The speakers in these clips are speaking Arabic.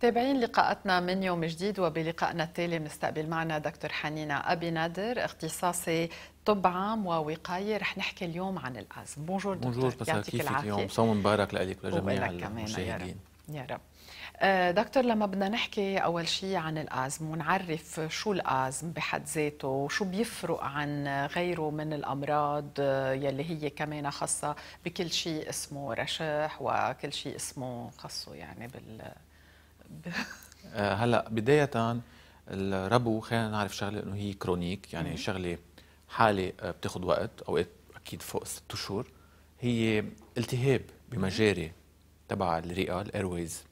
تابعين لقاءاتنا من يوم جديد وبلقائنا التالي بنستقبل معنا دكتور حنينة أبي نادر اختصاصي طب عام ووقاية رح نحكي اليوم عن الأزم بونجور دكتور بونجور بس كيفك اليوم صوم مبارك لك ولجميع المشاهدين يا رب آه، دكتور لما بدنا نحكي أول شيء عن الأزم ونعرف شو الأزم بحد ذاته وشو بيفرق عن غيره من الأمراض آه، يلي هي كمان خاصة بكل شيء اسمه رشح وكل شيء اسمه خاصه يعني بال آه، هلا بدايه الربو خلينا نعرف شغله انه هي كرونيك يعني شغله حاله آه، بتاخذ وقت اوقات اكيد فوق ست اشهر هي التهاب بمجاري تبع الرئه الايرويز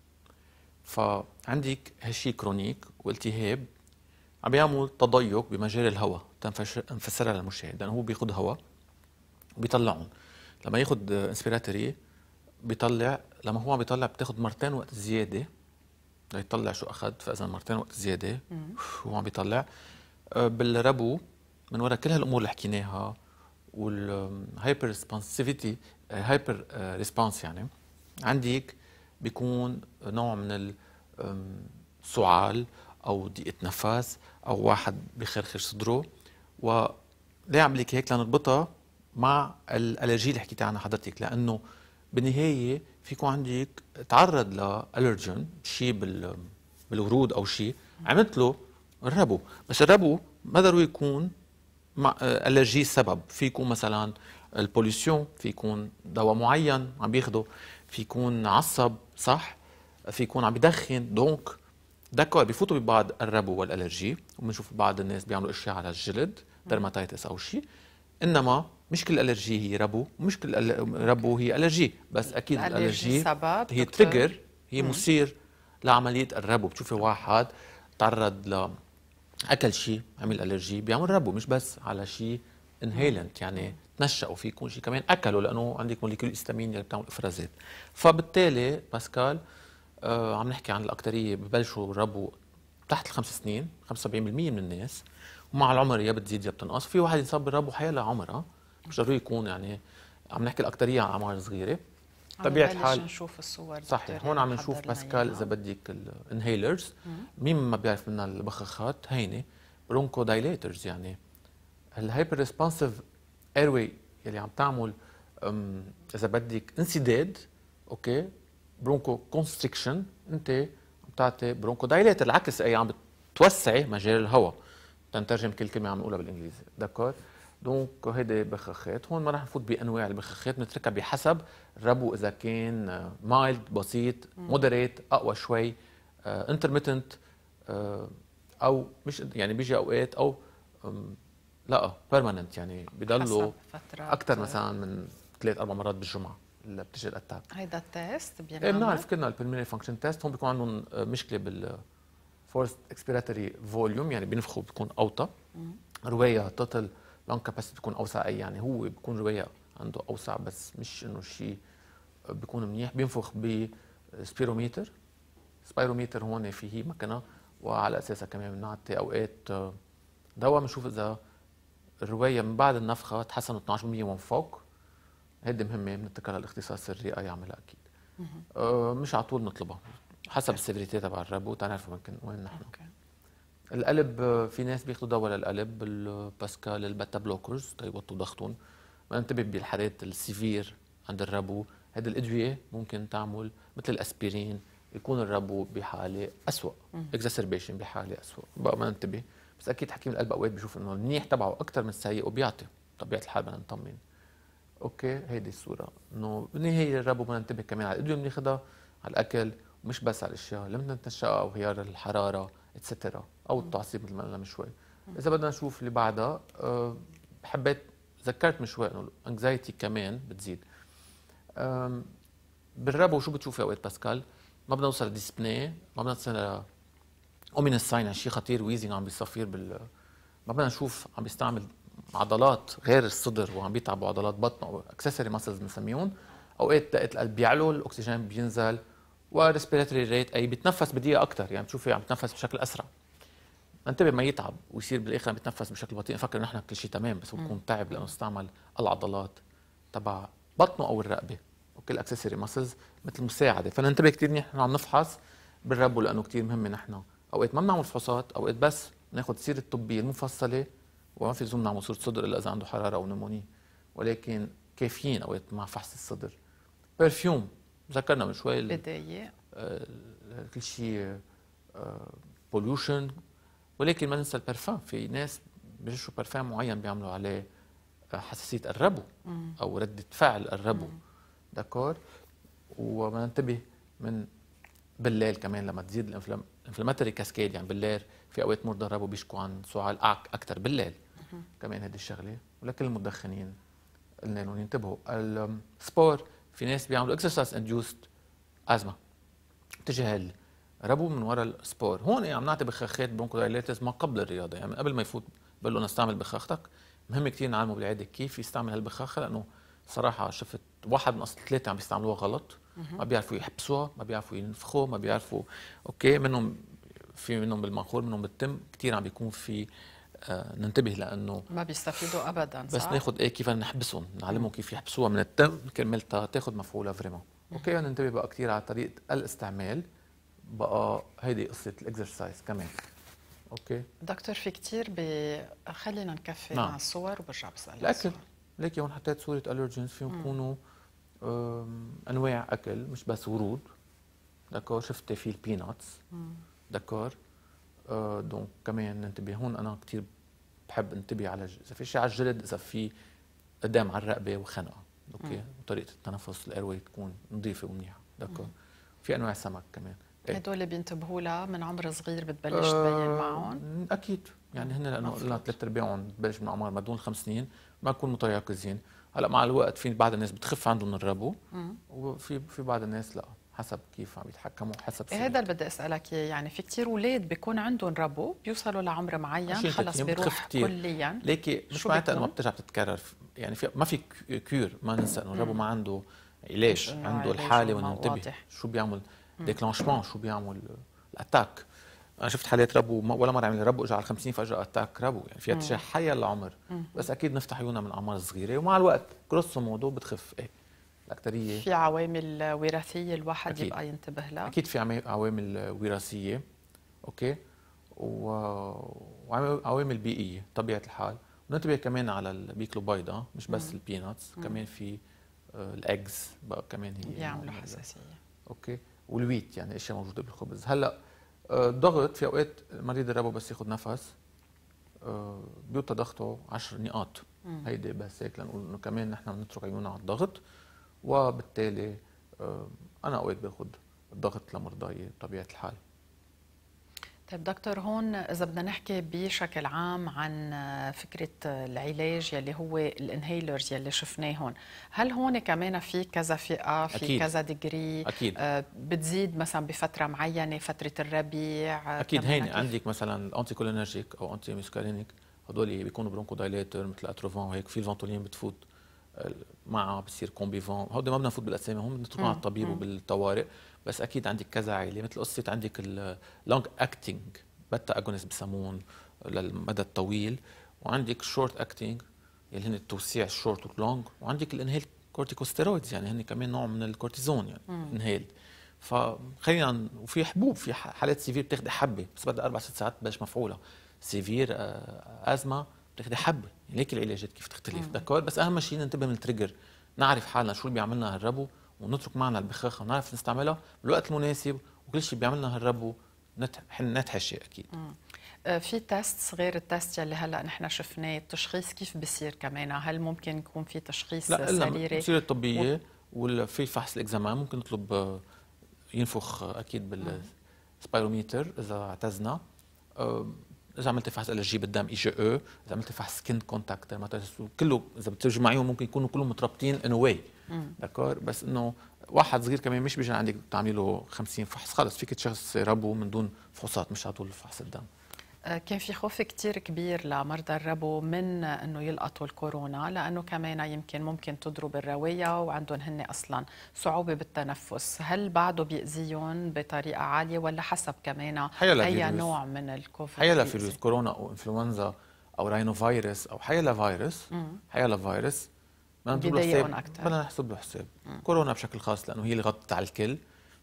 فعندك هالشي كرونيك والتهاب عم بيعمل تضيق بمجاري الهواء تنفسرها للمشاهد لانه هو بياخذ هواء وبيطلعهم لما ياخذ انسبيراتوري آه، بيطلع لما هو عم بيطلع بتاخذ مرتين وقت زياده ليطلع شو اخذ فاذا مرتين وقت زياده هو عم بيطلع أه، بالربو من وراء كل هالامور اللي حكيناها والهايبر ريسبونسيفيتي هايبر ريسبونس يعني عندك بيكون نوع من السعال او ضيقه نفس او واحد بخرخر صدره وليه عم هيك لنربطها مع الالرجي اللي حكيت عنها حضرتك لانه بالنهايه فيكون عندك تعرض لالرجن شيء بال بالورود او شيء عملت له الربو بس الربو ما ضروري يكون مع الرجي آه، سبب في يكون مثلا البوليسيون في يكون دواء معين عم بياخده في يكون عصب صح في يكون عم بدخن دونك دكور بفوتوا ببعض الربو والالرجي وبنشوف بعض الناس بيعملوا اشياء على الجلد درماتيتس او شيء انما مش كل الالرجي هي ربو مش كل ربو هي الرجي بس اكيد الالرجي هي تريجر هي مصير مثير لعمليه الربو بتشوفي واحد تعرض ل اكل شيء عمل الرجي بيعمل ربو مش بس على شيء انهيلنت يعني تنشأوا فيه يكون شيء كمان اكلوا لانه عندك موليكيول استامين اللي يعني بتعمل افرازات فبالتالي باسكال آه عم نحكي عن الاكثريه ببلشوا ربو تحت الخمس سنين 75% من الناس ومع العمر يا بتزيد يا بتنقص في واحد ينصاب بالربو حياة عمره مش ضروري يكون يعني عم نحكي الاكثريه عن اعمار صغيره طبيعه الحال نشوف الصور صحيح هون عم نشوف يعني، باسكال آه. اذا بدك الانهيلرز مين ما بيعرف منها البخاخات هينه برونكو دايليترز يعني الهايبر ريسبونسيف ايروي اللي عم تعمل اذا بدك انسداد اوكي برونكو كونستريكشن انت عم تعطي برونكو دايليتر العكس اي عم بتوسعي مجال الهواء تنترجم كل كلمه عم نقولها بالانجليزي دكور دونك هيدي بخاخات هون ما رح نفوت بانواع البخاخات بنتركها بحسب الربو اذا كان مايلد آه، بسيط مودريت اقوى شوي انترميتنت آه، آه، او مش يعني بيجي اوقات او لا بيرمننت يعني بضلوا اكثر مثلا من ثلاث اربع مرات بالجمعه اللي بتجي الاتاك هيدا التيست بينعمل إيه، بنعرف كلنا البلمنري فانكشن تيست هون بيكون عندهم مشكله بال فورست اكسبيراتوري فوليوم يعني بينفخوا بتكون اوطى روايه توتال لون كاباسيتي بتكون اوسع اي يعني هو بيكون روايه عنده اوسع بس مش انه شيء بيكون منيح بينفخ بسبيروميتر سبيروميتر هون في هي مكنه وعلى اساسها كمان بنعطي اوقات آه، دواء بنشوف اذا الروايه من بعد النفخه تحسنت 12% ومن فوق هيدي مهمه على الاختصاص الرئه يعملها اكيد آه، مش على طول نطلبها حسب السيفيريتي تبع الربو ممكن وين نحن أوكي. القلب في ناس بياخذوا دواء للقلب الباسكال البتا بلوكرز تيوطوا طيب، ضغطهم بنتبه بالحالات السيفير عند الربو هذه الادويه ممكن تعمل مثل الاسبرين يكون الربو بحاله اسوء اكزاسربيشن بحاله اسوء بقى ما ننتبه بس اكيد حكيم القلب اوقات بيشوف انه المنيح تبعه اكثر من السيء وبيعطي طبيعه الحال بدنا نطمن اوكي هيدي الصوره انه بالنهايه الربو بدنا ننتبه كمان على الادويه اللي بناخذها على الاكل مش بس على الاشياء لمده الشقه وغيار الحراره اتسترا او التعصيب مثل ما قلنا من شوي اذا بدنا نشوف اللي بعدها آه، حبيت ذكرت من شوي انه الانكزايتي كمان بتزيد بالربو شو بتشوفي اوقات باسكال ما بدنا نوصل ديسبني ما بدنا نوصل اومينس ساين يعني شيء خطير ويزنج عم بيصفير بال ما بدنا نشوف عم بيستعمل عضلات غير الصدر وعم بيتعبوا عضلات بطن او اكسسوري ماسلز بنسميهم اوقات لقيت القلب بيعلو الاكسجين بينزل وريسبيراتوري ريت اي بيتنفس بدقيقه اكثر يعني بتشوفي عم بتنفس بشكل اسرع انتبه ما يتعب ويصير بالاخر بيتنفس بشكل بطيء نفكر نحن كل شيء تمام بس بكون تعب لانه استعمل العضلات تبع بطنه او الرقبه وكل اكسسوري ماسلز مثل مساعده فننتبه كثير منيح نحن عم نفحص بالربو لانه كثير مهمه نحن اوقات ما بنعمل فحوصات اوقات بس ناخذ سيره الطبيه المفصله وما في لزوم نعمل صوره صدر الا اذا عنده حراره او نموني ولكن كافيين اوقات مع فحص الصدر برفيوم ذكرنا من شوي بدايه آه، كل شيء بوليوشن آه، ولكن ما ننسى البارفان في ناس بيشربوا بارفان معين بيعملوا عليه آه، حساسيه قربوا او رده فعل قربوا داكور وما ننتبه من بالليل كمان لما تزيد الانفلاماتوري كاسكيد يعني بالليل في اوقات مرضى قربوا بيشكوا عن سعال اكثر بالليل كمان هذه الشغله ولكل المدخنين قلنا لهم ينتبهوا السبور في ناس بيعملوا اكسرسايز اندوست ازمه تجاه ربو من وراء السبور هون إيه، عم نعطي بخاخات برونكودايليتس ما قبل الرياضه يعني قبل ما يفوت بقول له نستعمل بخاختك مهم كثير نعلمه بالعاده كيف يستعمل هالبخاخه لانه صراحه شفت واحد من اصل ثلاثه عم يستعملوها غلط ما بيعرفوا يحبسوها ما بيعرفوا ينفخوا ما بيعرفوا اوكي منهم في منهم بالمنخور منهم بالتم كثير عم بيكون في آه ننتبه لانه ما بيستفيدوا ابدا صح؟ بس ناخذ ايه كيف نحبسهم نعلمهم كيف يحبسوها من التم كرمال تاخذ مفعولها فريمون اوكي ننتبه بقى كثير على طريقه الاستعمال بقى هيدي قصه الاكسرسايز كمان اوكي دكتور في كثير ب خلينا نكفي نعم. مع الصور وبرجع بسالك الاكل ليك هون حطيت صوره الرجنز فيهم يكونوا انواع اكل مش بس ورود دكور شفتي في البيناتس دكور أه دونك كمان ننتبه هون انا كثير بحب انتبه على اذا في شيء على الجلد اذا في قدام على الرقبه وخنقه اوكي وطريقه التنفس الايروي تكون نظيفه ومنيحه دكور في انواع سمك كمان إيه. هدول بينتبهوا لها من عمر صغير بتبلش تبين آه، معهم؟ اكيد يعني هن لانه قلنا ثلاث ارباعهم بتبلش من اعمار ما دون خمس سنين ما نكون متيقظين، هلا مع الوقت في بعض الناس بتخف عندهم الربو وفي في بعض الناس لا حسب كيف عم يتحكموا حسب هذا إيه، اللي بدي اسالك اياه يعني في كثير اولاد بيكون عندهم ربو بيوصلوا لعمر معين خلص بيروح كليا ليكي مش معناتها انه ما بترجع بتتكرر يعني في ما في كيور ما ننسى انه الربو ما عنده علاج إيه، عنده الحاله وننتبه شو بيعمل ديكلونشمون شو بيعمل الاتاك انا شفت حالات ربو ولا مره عمل ربو اجى على 50 فجاه اتاك ربو يعني فيها تشاح حي العمر بس اكيد نفتح عيوننا من اعمار صغيره ومع الوقت كروس موضوع بتخف ايه الاكثريه في عوامل وراثيه الواحد أكيد. يبقى ينتبه لها اكيد في عوامل وراثيه اوكي وعوامل بيئيه طبيعه الحال وننتبه كمان على البيكلو بيضه مش بس البيناتس كمان في آه، الاجز بقى كمان هي بيعملوا حساسيه اوكي والويت يعني اشياء موجوده بالخبز هلا الضغط آه، في اوقات مريض الربو بس ياخذ نفس آه، بيوطى ضغطه 10 نقاط هيدي بس هيك لنقول انه كمان نحن بنترك عيوننا على الضغط وبالتالي آه، انا اوقات باخذ الضغط لمرضاي بطبيعه الحال طيب دكتور هون اذا بدنا نحكي بشكل عام عن فكره العلاج يلي هو الانهيلرز يلي شفناه هون هل هون كمان في كذا فئه في أكيد. كذا ديجري أكيد. آه، بتزيد مثلا بفتره معينه فتره الربيع اكيد هين أكيد. عندك مثلا الانتي كولينرجيك او انتي ميسكالينيك هدول بيكونوا برونكو دايليتر مثل اتروفان وهيك في الفانتولين بتفوت معها بتصير كومبيفون هدول ما بدنا نفوت بالاسامي هون بنتركهم على الطبيب وبالطوارئ بس اكيد عندك كذا عائله مثل قصه عندك اللونج اكتنج بتا اجونيست بسمون للمدى الطويل وعندك شورت اكتنج اللي هن التوسيع الشورت واللونج وعندك الانهيل كورتيكوسترويدز يعني هن كمان نوع من الكورتيزون يعني انهيل فخلينا وفي حبوب في حالات سيفير بتاخذي حبه بس بدها اربع ست ساعات تبلش مفعوله سيفير ازمه بتاخذي حبه ليك العلاجات كيف تختلف داكور بس اهم شيء ننتبه من التريجر نعرف حالنا شو اللي بيعملنا هالربو ونترك معنا البخاخه ونعرف نستعملها بالوقت المناسب وكل شيء بيعملنا هالرب نتحشي اكيد آه، في تيست صغير التيست يلي هلا نحن شفناه التشخيص كيف بصير كمان هل ممكن يكون في تشخيص لا سريري لا السيره الطبيه و... وفي فحص الاكزامان ممكن نطلب آه، ينفخ اكيد بالسبايروميتر اذا اعتزنا آه، اذا عملت فحص الرجي بالدم اي جي او اذا عملت فحص سكين كونتاكت كله اذا بتجمعيهم ممكن يكونوا كلهم مترابطين ان واي داكور بس انه واحد صغير كمان مش بيجي عندك بتعملي له 50 فحص خلص فيك تشخص ربو من دون فحوصات مش على طول فحص الدم كان في خوف كتير كبير لمرضى الربو من انه يلقطوا الكورونا لانه كمان يمكن ممكن تضرب الروايه وعندهم هن اصلا صعوبه بالتنفس، هل بعده بيأذيهم بطريقه عاليه ولا حسب كمان اي نوع من الكوفيد حيلا فيروس كورونا او انفلونزا او راينو فيروس او حيلا فيروس حيلا فيروس بدنا نحسب له حساب بدنا نحسب له حساب كورونا بشكل خاص لانه هي اللي غطت على الكل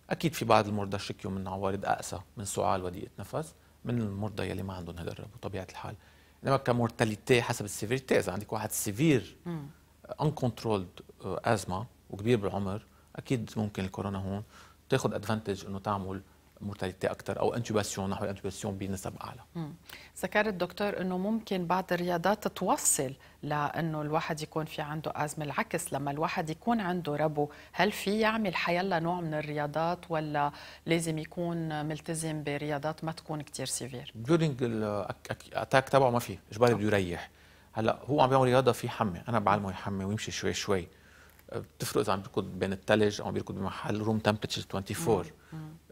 اكيد في بعض المرضى شكيوا من عوارض اقسى من سعال وضيقه نفس من المرضى يلي ما عندهم هذا الرب بطبيعه الحال انما كمورتاليتي حسب السيفيرتي اذا عندك واحد سيفير كنترولد ازمه آه، وكبير بالعمر اكيد ممكن الكورونا هون تاخذ ادفانتج انه تعمل مورتاليتي اكثر او انتوباسيون نحو الانتوباسيون بنسب اعلى. ذكر الدكتور انه ممكن بعض الرياضات توصل لانه الواحد يكون في عنده ازمه العكس لما الواحد يكون عنده ربو هل في يعمل حيلا نوع من الرياضات ولا لازم يكون ملتزم برياضات ما تكون كثير سيفير؟ ديورينج الاتاك تبعه ما في اجباري بده يريح هلا هو عم بيعمل رياضه في حمى انا بعلمه يحمى ويمشي شوي شوي بتفرق اذا عم بيركض بين الثلج او عم بيركض بمحل روم تمبرتشر 24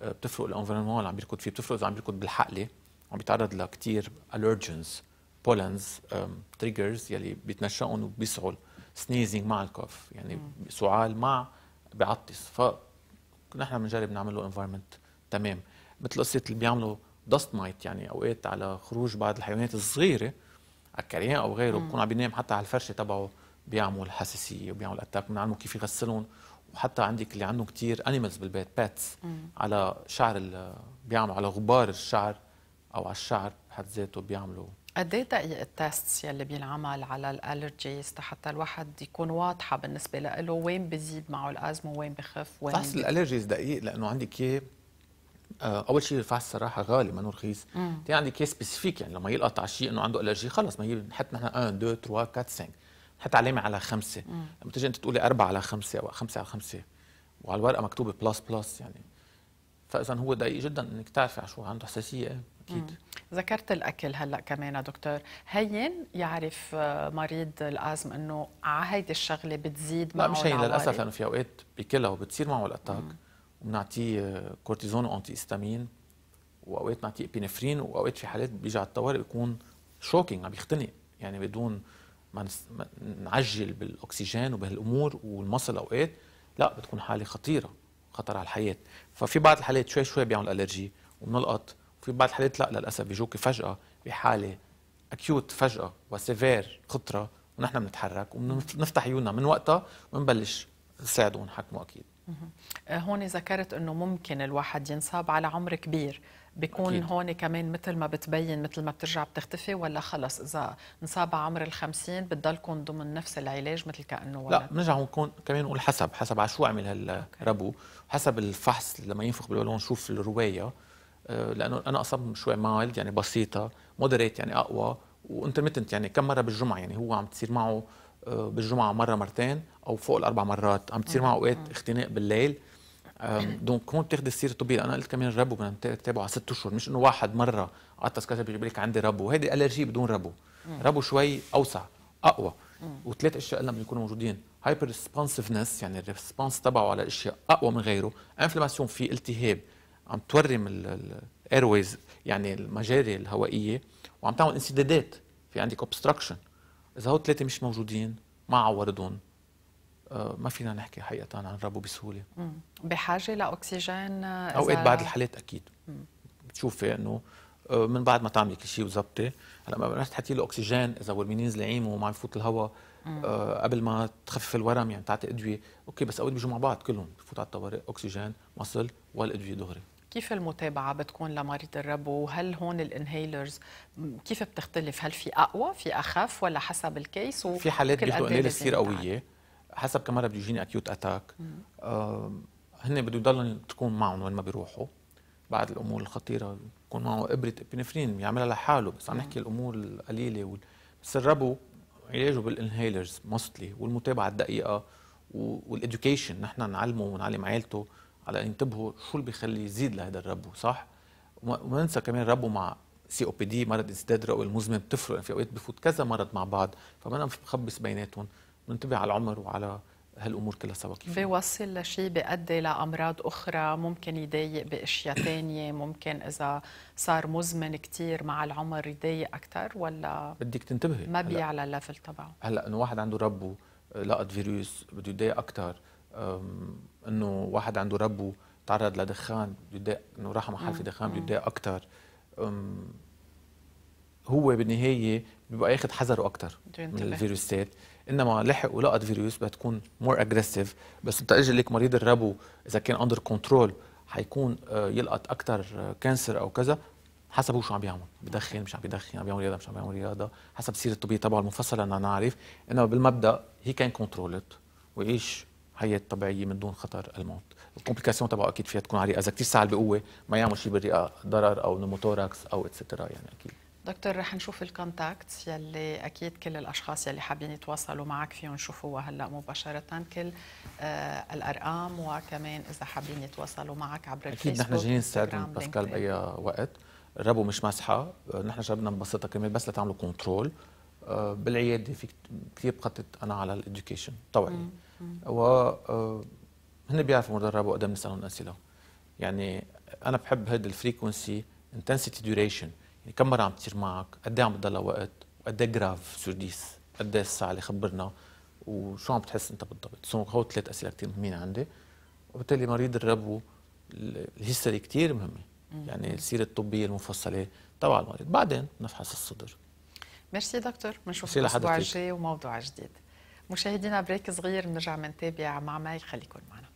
بتفرق الانفيرمنت اللي عم بيركض فيه بتفرق اذا عم بيركض بالحقله عم بيتعرض لكثير الرجنز بولنز تريجرز يلي بيتنشأهم وبيسعل سنيزنج مع الكوف يعني سعال مع بيعطس فنحن بنجرب نعمل له انفيرمنت تمام مثل قصه اللي بيعملوا دست مايت يعني اوقات على خروج بعض الحيوانات الصغيره على الكريان او غيره بكون عم بينام حتى على الفرشه تبعه بيعمل حساسيه وبيعمل اتاك بنعلمه كيف يغسلهم وحتى عندك اللي عندهم كثير انيمالز بالبيت باتس على شعر بيعملوا على غبار الشعر او على الشعر بحد ذاته بيعملوا قد ايه دقيق التست يلي بينعمل على الالرجيز حتى الواحد يكون واضحه بالنسبه له وين بزيد معه الازمه وين بخف وين فحص الالرجيز دقيق لانه عندك اياه اول شيء الفحص صراحه غالي ما رخيص في عندك اياه سبيسيفيك يعني لما يلقط على شيء انه عنده الرجي خلص ما هي بنحط نحن 1 2 3 4 5 حط علامه على خمسه لما تجي انت تقولي اربعه على خمسه او خمسه على خمسه وعلى الورقه مكتوبه بلس بلس يعني فاذا هو دقيق جدا انك تعرفي على شو عنده حساسيه اكيد ذكرت الاكل هلا كمان دكتور هين يعرف آه، مريض الازم انه على هيدي الشغله بتزيد معه لا مش هين للاسف لانه في اوقات بكلها وبتصير معه الاتاك وبنعطيه آه، كورتيزون وانتي استامين واوقات بنعطيه إبينفرين واوقات في حالات بيجي على الطوارئ بيكون شوكينج عم يختنق يعني بدون ما نعجل بالاكسجين وبهالامور والمصل اوقات لا بتكون حاله خطيره خطر على الحياه ففي بعض الحالات شوي شوي بيعمل الرجي وبنلقط وفي بعض الحالات لا للاسف بيجوك فجاه بحاله اكيوت فجاه وسيفير خطره ونحن بنتحرك وبنفتح عيوننا من وقتها وبنبلش نساعده ونحكمه اكيد آه، هون ذكرت انه ممكن الواحد ينصاب على عمر كبير بيكون أكيد. هون كمان مثل ما بتبين مثل ما بترجع بتختفي ولا خلص اذا انصاب عمر ال 50 بتضلكم ضمن نفس العلاج مثل كانه ولا لا بنرجع بنكون كمان نقول حسب حسب على شو عمل هالربو حسب الفحص لما ينفخ بالبالون نشوف الروايه آه، لانه انا اصاب شوي مايلد يعني بسيطه مودريت يعني اقوى وانترميتنت يعني كم مره بالجمعه يعني هو عم تصير معه آه، بالجمعه مره مرتين او فوق الاربع مرات عم تصير معه اوقات اختناق بالليل دونك هون بتاخذي السيره الطبيه انا قلت كمان الربو بدنا نتابعه على ست اشهر مش انه واحد مره عطس كذا بيجيب لك عندي ربو هيدي الرجي بدون ربو ربو شوي اوسع اقوى وثلاث اشياء قلنا يكونوا موجودين هايبر ريسبونسفنس يعني الريسبونس تبعه على الاشياء اقوى من غيره انفلاماسيون في التهاب عم تورم الايرويز يعني المجاري الهوائيه وعم تعمل انسدادات في عندك اوبستراكشن اذا هو الثلاثه مش موجودين ما عوضهم آه، ما فينا نحكي حقيقه عن ربو بسهوله بحاجه لاكسجين آه، اوقات بعد الحالات اكيد بتشوفي انه آه، من بعد ما تعملي كل شيء وظبطي هلا ما بدناش تحطي له اكسجين اذا والمينيز لعيم وما عم يفوت الهواء قبل ما تخفف الورم يعني تعطي ادويه اوكي بس اوقات بيجوا مع بعض كلهم بفوت على الطوارئ اكسجين مصل والادويه دغري كيف المتابعة بتكون لمريض الربو وهل هون الانهيلرز كيف بتختلف هل في أقوى في أخف ولا حسب الكيس في حالات بياخذوا إيه انهيلرز كثير قوية حسب كمان بده يجيني اكيوت اتاك هن بده يضلوا تكون معهم وين ما بيروحوا بعد الامور الخطيره بكون معه ابره ابنفرين يعملها لحاله بس عم نحكي الامور القليله وال... سربوا علاجه بالانهيلرز موستلي والمتابعه الدقيقه والادوكيشن نحن نعلمه ونعلم عيلته على ينتبهوا شو اللي بيخلي يزيد لهذا الربو صح وما ننسى كمان ربو مع سي او بي دي مرض ازداد الرئوي المزمن بتفرق يعني في اوقات بفوت كذا مرض مع بعض فما انا بخبص بيناتهم ننتبه على العمر وعلى هالامور كلها سوا كيف بيوصل لشيء بيؤدي لامراض اخرى ممكن يضايق باشياء ثانيه ممكن اذا صار مزمن كثير مع العمر يضايق اكثر ولا بدك تنتبهي ما بيعلى الليفل تبعه هلا انه واحد عنده ربو لقط فيروس بده يضايق اكثر انه واحد عنده ربو تعرض لدخان بده يضايق انه راح محل في دخان بده يضايق اكثر هو بالنهايه بيبقى ياخذ حذره اكثر من الفيروسات انما لحق ولقط فيروس بتكون مور اجريسيف بس انت اجى لك مريض الربو اذا كان اندر كنترول حيكون آه، يلقط اكثر كانسر آه، او كذا حسب هو شو عم بيعمل بدخن مش عم بدخن عم بيعمل رياضه مش عم بيعمل رياضه حسب سيره الطبيه تبعه المفصله انه نعرف انما بالمبدا هي كان كنترولت ويعيش حياه طبيعيه من دون خطر الموت الكومبليكاسيون تبعه اكيد فيها تكون عاليه اذا كثير ساعه بقوه ما يعمل شيء بالرئه ضرر او نموتوراكس او اتسترا يعني اكيد دكتور رح نشوف الكونتاكت يلي اكيد كل الاشخاص يلي حابين يتواصلوا معك فيهم يشوفوها هلا مباشره كل آه الارقام وكمان اذا حابين يتواصلوا معك عبر الفيسبوك اكيد نحن جايين نستعد باسكال باي وقت الربو مش مسحه آه، نحن جربنا نبسطها كمان بس لتعملوا كنترول آه بالعياده في كثير بخطط انا على الاديوكيشن طوعي و آه، هن بيعرفوا مرضى الربو قدام نسالهم اسئله يعني انا بحب هيدي الفريكونسي انتنسيتي ديوريشن يعني كم مره عم تصير معك؟ قد ايه عم بضلها وقت؟ وقد ايه جراف سورديس؟ قد ايه الساعه اللي خبرنا وشو عم بتحس انت بالضبط؟ سو هو ثلاث اسئله كثير مهمين عندي وبالتالي مريض الربو الهيستوري كثير مهمه يعني السيره الطبيه المفصله تبع المريض، بعدين نفحص الصدر ميرسي دكتور بنشوفك الاسبوع الجاي وموضوع جديد مشاهدينا بريك صغير بنرجع بنتابع مع ماي خليكم معنا